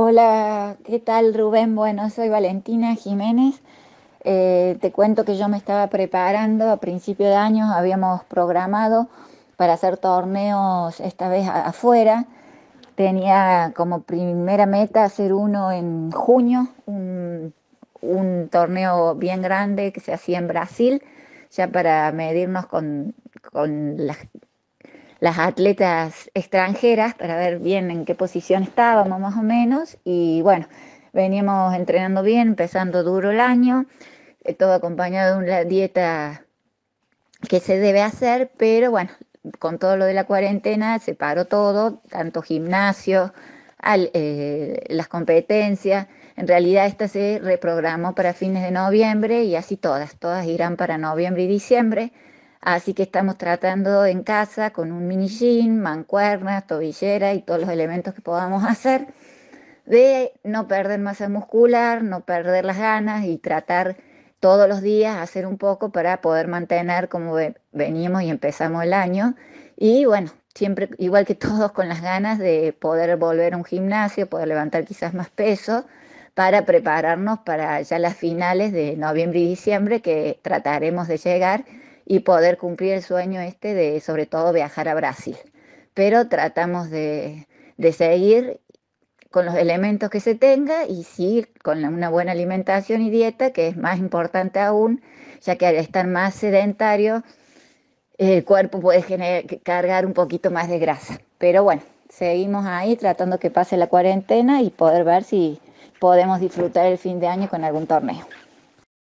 Hola, ¿qué tal Rubén? Bueno, soy Valentina Jiménez. Eh, te cuento que yo me estaba preparando a principio de año, habíamos programado para hacer torneos esta vez afuera. Tenía como primera meta hacer uno en junio, un, torneo bien grande que se hacía en Brasil, ya para medirnos con, con las las atletas extranjeras para ver bien en qué posición estábamos más o menos y bueno, veníamos entrenando bien, empezando duro el año, eh, todo acompañado de una dieta que se debe hacer, pero bueno, con todo lo de la cuarentena se paró todo, tanto gimnasio, al, eh, las competencias, en realidad esta se reprogramó para fines de noviembre y así todas, todas irán para noviembre y diciembre. Así que estamos tratando en casa con un mini jean, mancuernas, tobillera y todos los elementos que podamos hacer de no perder masa muscular, no perder las ganas y tratar todos los días hacer un poco para poder mantener como venimos y empezamos el año. Y bueno, siempre igual que todos con las ganas de poder volver a un gimnasio, poder levantar quizás más peso para prepararnos para ya las finales de noviembre y diciembre que trataremos de llegar y poder cumplir el sueño este de sobre todo viajar a Brasil. Pero tratamos de, seguir con los elementos que se tenga y sí con una buena alimentación y dieta, que es más importante aún, ya que al estar más sedentario, el cuerpo puede cargar un poquito más de grasa. Pero bueno, seguimos ahí tratando que pase la cuarentena y poder ver si podemos disfrutar el fin de año con algún torneo.